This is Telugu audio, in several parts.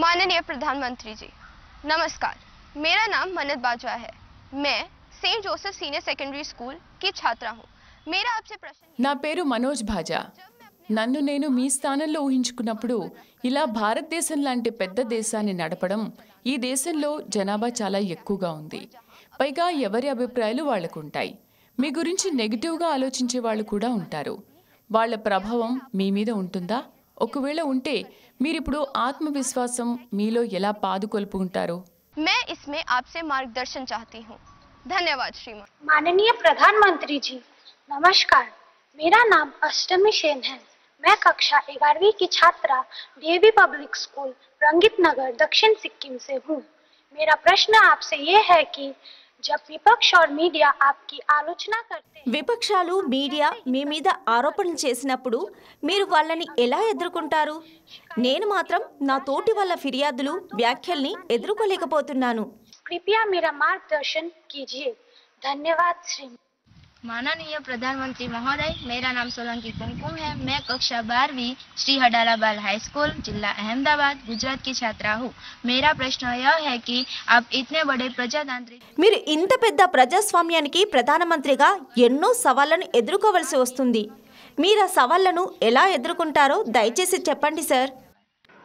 माननीय प्रधानमंत्री जी नमस्कार मेरा नाम मनत बाजवा है मैं Joseph senior senior secondary school छात्रा हूँ मेरा आपसे प्रश्न నా పేరు మనోజ్ भाजा నన్ను నేను మీ స్థానంలో ఊహించుకున్నప్పుడు ఇలా భారతదేశం లాంటి పెద్ద దేశాన్ని నడపడం ఈ దేశంలో జనాభా చాలా ఎక్కువగా ఉంది పైగా ఎవరి అభిప్రాయాలు వాళ్లకు ఉంటాయి మీ గురించి నెగిటివ్గా ఆలోచించే వాళ్ళు కూడా ఉంటారు వాళ్ళ ప్రభావం మీ మీద ఉంటుందా ఒకవేళ ఉంటే میرిపుడు ఆత్మవిశ్వాసం మీలో ఎలా పాడుకొలుపుంటారు మే ఇస్మే ఆప్సే మార్గదర్శన్ చాహ్తి హు ధన్యవాద్ శ్రీమన్ মাননীয় প্রধানমন্ত্রী জি নমস্কার మేరా నామ్ అష్టమి శేన్ హు మే కక్షా 11వీ కి చాత్ర హు B V public school Rangit Nagar దక్షిణ సిక్కిం సే హు మేరా ప్రశ్న ఆప్సే యే హే కి జబ్ విపక్ష మీడియా मीडिया आपकी आलोचना విపక్షాలు మీడియా మీ మీద ఆరోపణలు చేసినప్పుడు మీరు వాళ్ళని ఎలా ఎదుర్కొంటారు నేను మాత్రం నా తోటి వాళ్ళ ఫిర్యాదులు వ్యాఖ్యల్ని ఎదుర్కోలేకపోతున్నాను కృపయా मेरा मार्गदर्शन कीजिए ధన్యవాద్ శ్రీ माननीय प्रधानमंत्री महोदय मेरा नाम सोलंकी कुमकुम है मैं कक्षा बारहवीं श्री हडालाबाल हाई स्कूल जिला अहमदाबाद गुजरात की छात्रा हूँ मेरा प्रश्न यह है कि आप इतने बड़े प्रजातांत्रिक इंत प्रजास्वाम्या పెద్ద ప్రజాస్వామ్యానికి ప్రధానమంత్రిగా ఎన్నో సవాళ్లను ఎదుర్కోవలసి వస్తుంది మీరు ఆ సవాళ్లను ఎలా ఎదుర్కొంటారో దయచేసి చెప్పండి సార్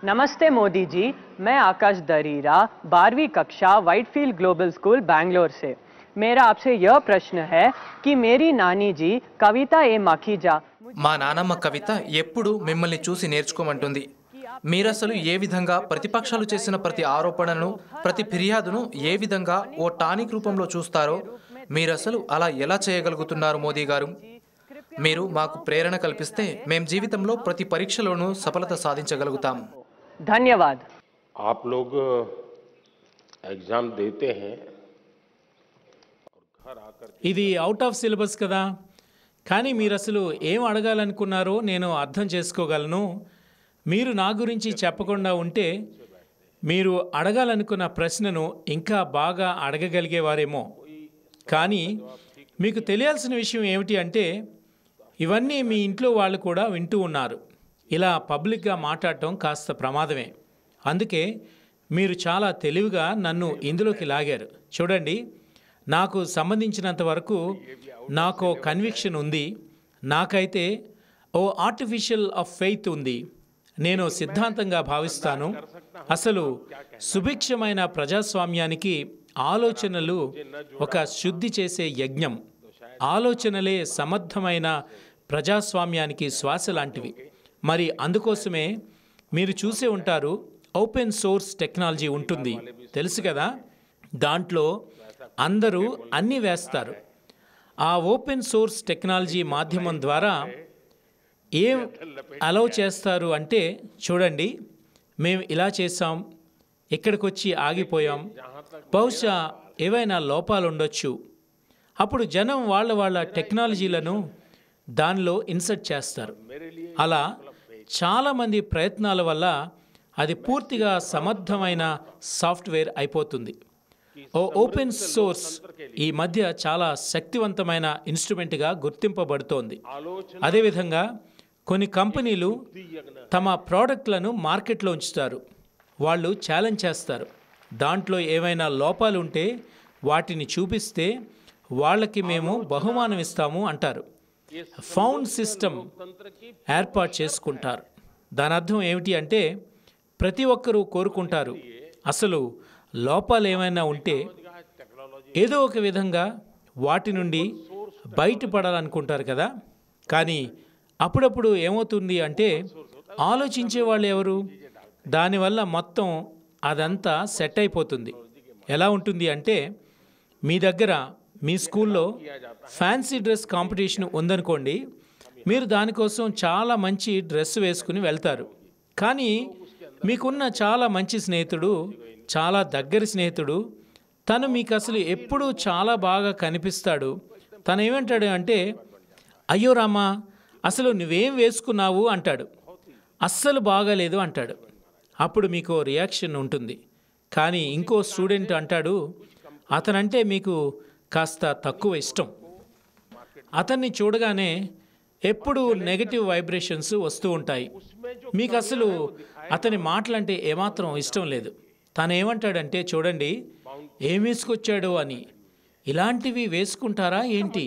नमस्ते मोदी जी मैं आकाश दरीरा बारहवीं कक्षा वाइटफील्ड ग्लोबल स्कूल बैंगलोर से మేర ఆప్సే య ప్రశ్న है కి మేరీ नानी जी ఏ మఖీజా మా నానమ్మ కవిత ఎప్పుడు మిమ్మల్ని చూసి నేర్చుకోమంటుంది మీరసలు ఏ విధంగా ప్రతిపక్షాలు చేసిన ప్రతి ఆరోపణను ప్రతి ఫిర్యాదును ఏ విధంగా ఓ టానిక్ రూపంలో చూస్తారో మీరసలు అలా ఎలా చేయగలుగుతున్నారు మోదీ గారు మీరు మాకు ప్రేరణ కల్పిస్తే మేం జీవితంలో ప్రతి పరీక్షలోనూ సఫలత సాధించగలుగుతాం ధన్యవాద్ आप लोग uh, ఇది అవుట్ ఆఫ్ సిలబస్ కదా కానీ మీరు అసలు ఏం అడగాలనుకున్నారో నేను అర్థం చేసుకోగలను మీరు నా గురించి చెప్పకుండా ఉంటే మీరు అడగాలనుకున్న ప్రశ్నను ఇంకా బాగా అడగగలిగేవారేమో కానీ మీకు తెలియాల్సిన విషయం ఏమిటి అంటే ఇవన్నీ మీ ఇంట్లో వాళ్ళు కూడా వింటూ ఉన్నారు ఇలా పబ్లిక్గా మాట్లాడటం కాస్త ప్రమాదమే అందుకే మీరు చాలా తెలివిగా నన్ను ఇందులోకి లాగారు చూడండి నాకు సంబంధించినంత వరకు నాకు కన్విక్షన్ ఉంది నాకైతే ఓ ఆర్టిఫిషియల్ ఆఫ్ ఫెయిత్ ఉంది నేను సిద్ధాంతంగా భావిస్తాను అసలు సుభిక్షమైన ప్రజాస్వామ్యానికి ఆలోచనలు ఒక శుద్ధి చేసే యజ్ఞం ఆలోచనలే సమర్థమైన ప్రజాస్వామ్యానికి శ్వాస లాంటివి మరి అందుకోసమే మీరు చూసే ఉంటారు ఓపెన్ సోర్స్ టెక్నాలజీ ఉంటుంది తెలుసు కదా దాంట్లో అందరూ అన్నీ వేస్తారు ఆ ఓపెన్ సోర్స్ టెక్నాలజీ మాధ్యమం ద్వారా ఏం అలౌ చేస్తారు అంటే చూడండి మేము ఇలా చేసాం ఇక్కడికి వచ్చి ఆగిపోయాం బహుశా ఏవైనా లోపాలు ఉండొచ్చు అప్పుడు జనం వాళ్ళ వాళ్ళ టెక్నాలజీలను దానిలో ఇన్సర్ట్ చేస్తారు అలా చాలామంది ప్రయత్నాల వల్ల అది పూర్తిగా సమర్థమైన సాఫ్ట్వేర్ అయిపోతుంది ఓ ఓపెన్ సోర్స్ ఈ మధ్య చాలా శక్తివంతమైన ఇన్స్ట్రుమెంట్గా గుర్తింపబడుతోంది అదేవిధంగా కొన్ని కంపెనీలు తమ ప్రోడక్ట్లను మార్కెట్లో ఉంచుతారు వాళ్ళు ఛాలెంజ్ చేస్తారు దాంట్లో ఏవైనా లోపాలు ఉంటే వాటిని చూపిస్తే వాళ్ళకి మేము బహుమానం ఇస్తాము అంటారు ఫౌండ్ సిస్టమ్ ఏర్పాటు చేసుకుంటారు దాని అర్థం ఏమిటి అంటే ప్రతి ఒక్కరూ కోరుకుంటారు అసలు లోపాలు ఏమైనా ఉంటే ఏదో ఒక విధంగా వాటి నుండి బయటపడాలనుకుంటారు కదా కానీ అప్పుడప్పుడు ఏమవుతుంది అంటే ఆలోచించే వాళ్ళు ఎవరు దానివల్ల మొత్తం అదంతా సెట్ అయిపోతుంది ఎలా ఉంటుంది అంటే మీ దగ్గర మీ స్కూల్లో ఫ్యాన్సీ డ్రెస్ కాంపిటీషన్ ఉందనుకోండి మీరు దానికోసం చాలా మంచి డ్రెస్ వేసుకుని వెళ్తారు కానీ మీకున్న చాలా మంచి స్నేహితుడు చాలా దగ్గరి స్నేహితుడు తను మీకు అసలు ఎప్పుడూ చాలా బాగా కనిపిస్తాడు తను ఏమంటాడు అంటే అయ్యో రామా అసలు నువ్వేం వేసుకున్నావు అంటాడు అస్సలు బాగాలేదు అంటాడు అప్పుడు మీకు రియాక్షన్ ఉంటుంది కానీ ఇంకో స్టూడెంట్ అంటాడు అతనంటే మీకు కాస్త తక్కువ ఇష్టం అతన్ని చూడగానే ఎప్పుడు నెగటివ్ వైబ్రేషన్స్ వస్తూ ఉంటాయి మీకు అసలు అతని మాటలంటే ఏమాత్రం ఇష్టం లేదు తను ఏమంటాడంటే చూడండి ఏం వేసుకొచ్చాడో అని ఇలాంటివి వేసుకుంటారా ఏంటి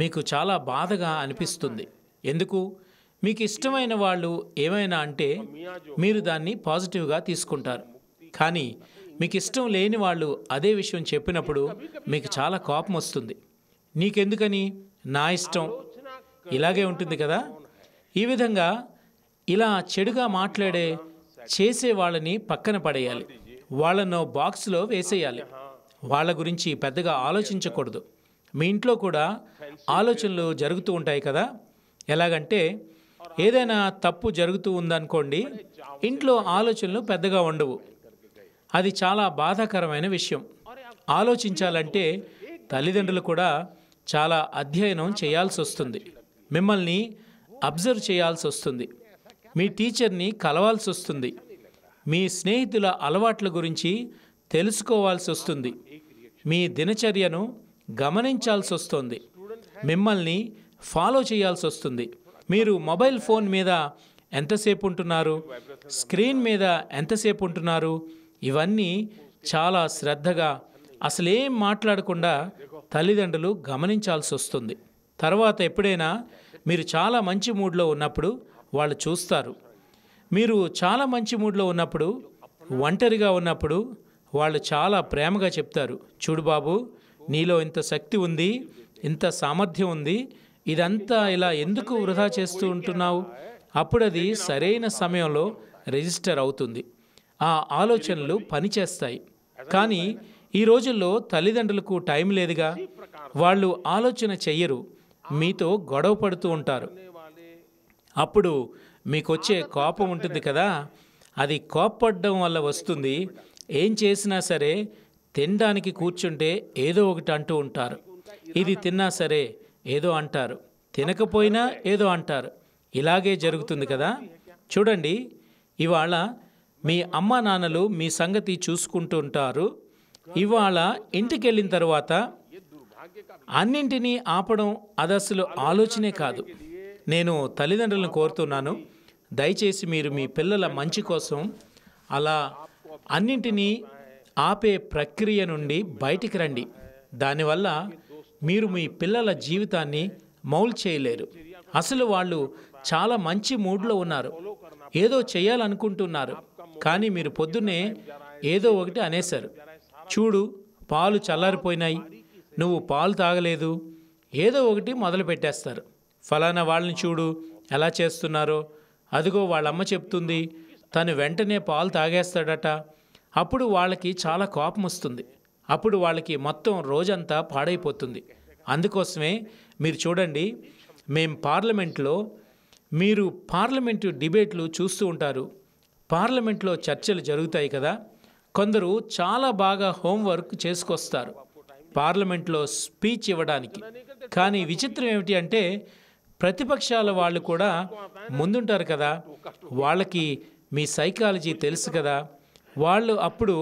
మీకు చాలా బాధగా అనిపిస్తుంది ఎందుకు మీకు ఇష్టమైన వాళ్ళు ఏమైనా అంటే మీరు దాన్ని పాజిటివ్గా తీసుకుంటారు కానీ మీకు ఇష్టం లేని వాళ్ళు అదే విషయం చెప్పినప్పుడు మీకు చాలా కోపం వస్తుంది నీకెందుకని నా ఇష్టం ఇలాగే ఉంటుంది కదా ఈ విధంగా ఇలా చెడుగా మాట్లాడే చేసే వాళ్ళని పక్కన పడేయాలి వాళ్ళను బాక్స్లో వేసేయాలి వాళ్ళ గురించి పెద్దగా ఆలోచించకూడదు మీ ఇంట్లో కూడా ఆలోచనలు జరుగుతూ ఉంటాయి కదా ఎలాగంటే ఏదైనా తప్పు జరుగుతూ ఉందనుకోండి ఇంట్లో ఆలోచనలు పెద్దగా ఉండవు అది చాలా బాధాకరమైన విషయం ఆలోచించాలంటే తల్లిదండ్రులు కూడా చాలా అధ్యయనం చేయాల్సి వస్తుంది మిమ్మల్ని అబ్జర్వ్ చేయాల్సి వస్తుంది మీ టీచర్ని కలవాల్సి వస్తుంది మీ స్నేహితుల అలవాట్ల గురించి తెలుసుకోవాల్సి వస్తుంది మీ దినచర్యను గమనించాల్సి వస్తుంది మిమ్మల్ని ఫాలో చేయాల్సి వస్తుంది మీరు మొబైల్ ఫోన్ మీద ఎంతసేపు ఉంటున్నారు స్క్రీన్ మీద ఎంతసేపు ఉంటున్నారు ఇవన్నీ చాలా శ్రద్ధగా అసలేం మాట్లాడకుండా తల్లిదండ్రులు గమనించాల్సి వస్తుంది తర్వాత ఎప్పుడైనా మీరు చాలా మంచి మూడ్లో ఉన్నప్పుడు వాళ్ళు చూస్తారు మీరు చాలా మంచి మూడ్లో ఉన్నప్పుడు ఒంటరిగా ఉన్నప్పుడు వాళ్ళు చాలా ప్రేమగా చెప్తారు చూడు బాబు నీలో ఇంత శక్తి ఉంది ఇంత సామర్థ్యం ఉంది ఇదంతా ఇలా ఎందుకు వృధా చేస్తూ ఉంటున్నావు అప్పుడది సరైన సమయంలో రిజిస్టర్ అవుతుంది ఆ ఆలోచనలు పనిచేస్తాయి కానీ ఈ రోజుల్లో తల్లిదండ్రులకు టైం లేదుగా వాళ్ళు ఆలోచన చెయ్యరు మీతో గొడవ పడుతూ ఉంటారు అప్పుడు మీకు వచ్చే కోపం ఉంటుంది కదా అది కోప్పడడం వల్ల వస్తుంది ఏం చేసినా సరే తినడానికి కూర్చుంటే ఏదో ఒకటి అంటూ ఉంటారు ఇది తిన్నా సరే ఏదో అంటారు తినకపోయినా ఏదో అంటారు ఇలాగే జరుగుతుంది కదా చూడండి ఇవాళ మీ అమ్మ నాన్నలు మీ సంగతి చూసుకుంటుంటారు ఇవాళ ఇంటికి వెళ్ళిన తర్వాత అన్నింటినీ ఆపడం అదస్సులు ఆలోచనే కాదు నేను తల్లిదండ్రులను కోరుతున్నాను దయచేసి మీరు మీ పిల్లల మంచి కోసం అలా అన్నింటినీ ఆపే ప్రక్రియ నుండి బయటికి రండి దానివల్ల మీరు మీ పిల్లల జీవితాన్ని మౌల్ చేయలేరు అసలు వాళ్ళు చాలా మంచి మూడ్లో ఉన్నారు ఏదో చేయాలనుకుంటున్నారు కానీ మీరు పొద్దున్నే ఏదో ఒకటి అనేశారు చూడు పాలు చల్లారిపోయినాయి నువ్వు పాలు తాగలేదు ఏదో ఒకటి మొదలు పెట్టేస్తారు ఫలానా వాళ్ళని చూడు ఎలా చేస్తున్నారో అదిగో వాళ్ళమ్మ చెప్తుంది తను వెంటనే పాలు తాగేస్తాడట అప్పుడు వాళ్ళకి చాలా కోపం వస్తుంది అప్పుడు వాళ్ళకి మొత్తం రోజంతా పాడైపోతుంది అందుకోసమే మీరు చూడండి మేం పార్లమెంట్లో మీరు పార్లమెంటు డిబేట్లు చూస్తూ ఉంటారు పార్లమెంట్లో చర్చలు జరుగుతాయి కదా కొందరు చాలా బాగా హోంవర్క్ చేసుకొస్తారు పార్లమెంట్లో స్పీచ్ ఇవ్వడానికి కానీ విచిత్రం ఏమిటి అంటే ప్రతిపక్షాల వాళ్ళు కూడా ముందుంటారు కదా వాళ్ళకి మీ సైకాలజీ తెలుసు కదా వాళ్ళు అప్పుడు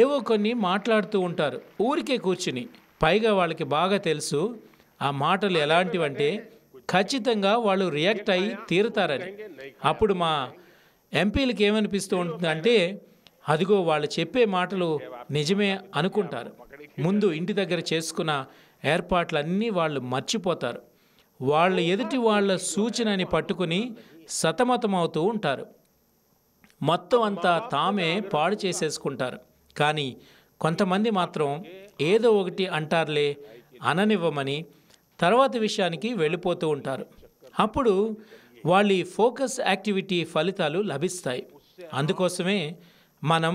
ఏవో కొన్ని మాట్లాడుతూ ఉంటారు ఊరికే కూర్చుని పైగా వాళ్ళకి బాగా తెలుసు ఆ మాటలు ఎలాంటివంటే ఖచ్చితంగా వాళ్ళు రియాక్ట్ అయ్యి తీరుతారని అప్పుడు మా ఎంపీలకి ఏమనిపిస్తూ ఉంటుందంటే అదిగో వాళ్ళు చెప్పే మాటలు నిజమే అనుకుంటారు ముందు ఇంటి దగ్గర చేసుకున్న ఏర్పాట్లన్నీ వాళ్ళు మర్చిపోతారు వాళ్ళ ఎదుటి వాళ్ళ సూచనని పట్టుకుని సతమతమవుతూ ఉంటారు మొత్తం అంతా తామే పాడు చేసేసుకుంటారు కానీ కొంతమంది మాత్రం ఏదో ఒకటి అంటారులే అననివ్వమని తర్వాత విషయానికి వెళ్ళిపోతూ ఉంటారు అప్పుడు వాళ్ళ ఫోకస్ యాక్టివిటీ ఫలితాలు లభిస్తాయి అందుకోసమే మనం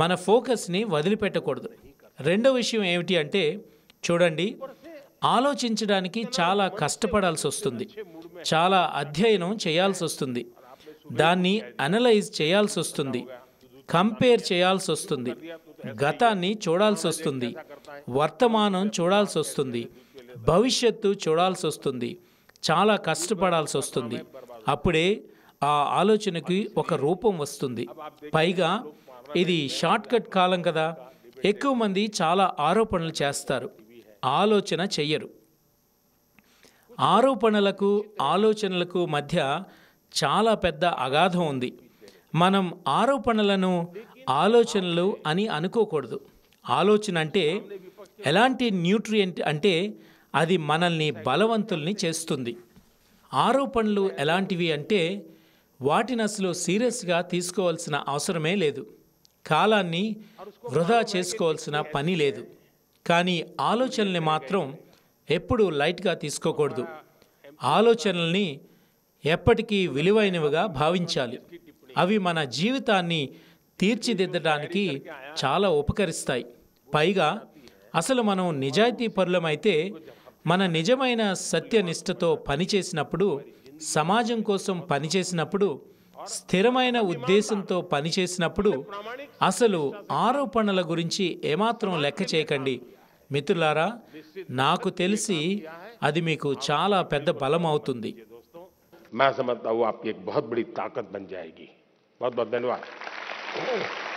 మన ఫోకస్ని వదిలిపెట్టకూడదు రెండో విషయం ఏమిటి అంటే చూడండి ఆలోచించడానికి చాలా కష్టపడాల్సి వస్తుంది చాలా అధ్యయనం చేయాల్సి వస్తుంది దాన్ని అనలైజ్ చేయాల్సి వస్తుంది కంపేర్ చేయాల్సి వస్తుంది గతాన్ని చూడాల్సి వస్తుంది వర్తమానం చూడాల్సి వస్తుంది భవిష్యత్తు చూడాల్సి వస్తుంది చాలా కష్టపడాల్సి వస్తుంది అప్పుడే ఆ ఆలోచనకి ఒక రూపం వస్తుంది పైగా ఇది షార్ట్కట్ కాలం కదా ఎక్కువ మంది చాలా ఆరోపణలు చేస్తారు ఆలోచన చెయ్యరు ఆరోపణలకు ఆలోచనలకు మధ్య చాలా పెద్ద అగాధం ఉంది మనం ఆరోపణలను ఆలోచనలు అని అనుకోకూడదు ఆలోచన అంటే ఎలాంటి న్యూట్రియంట్ అంటే అది మనల్ని బలవంతుల్ని చేస్తుంది ఆరోపణలు ఎలాంటివి అంటే వాటిని అసలు సీరియస్గా తీసుకోవాల్సిన అవసరమే లేదు కాలాన్ని వృధా చేసుకోవాల్సిన పని లేదు కానీ ఆలోచనల్ని మాత్రం ఎప్పుడూ లైట్గా తీసుకోకూడదు ఆలోచనల్ని ఎప్పటికీ విలువైనవిగా భావించాలి అవి మన జీవితాన్ని తీర్చిదిద్దడానికి చాలా ఉపకరిస్తాయి పైగా అసలు మనం నిజాయితీ పరులమైతే మన నిజమైన సత్యనిష్టతో పనిచేసినప్పుడు సమాజం కోసం పనిచేసినప్పుడు స్థిరమైన ఉద్దేశంతో పనిచేసినప్పుడు అసలు ఆరోపణల గురించి ఏమాత్రం లెక్క చేయకండి మిత్రులారా నాకు తెలిసి అది మీకు చాలా పెద్ద బలం అవుతుంది मैं समझता हूँ आपकी एक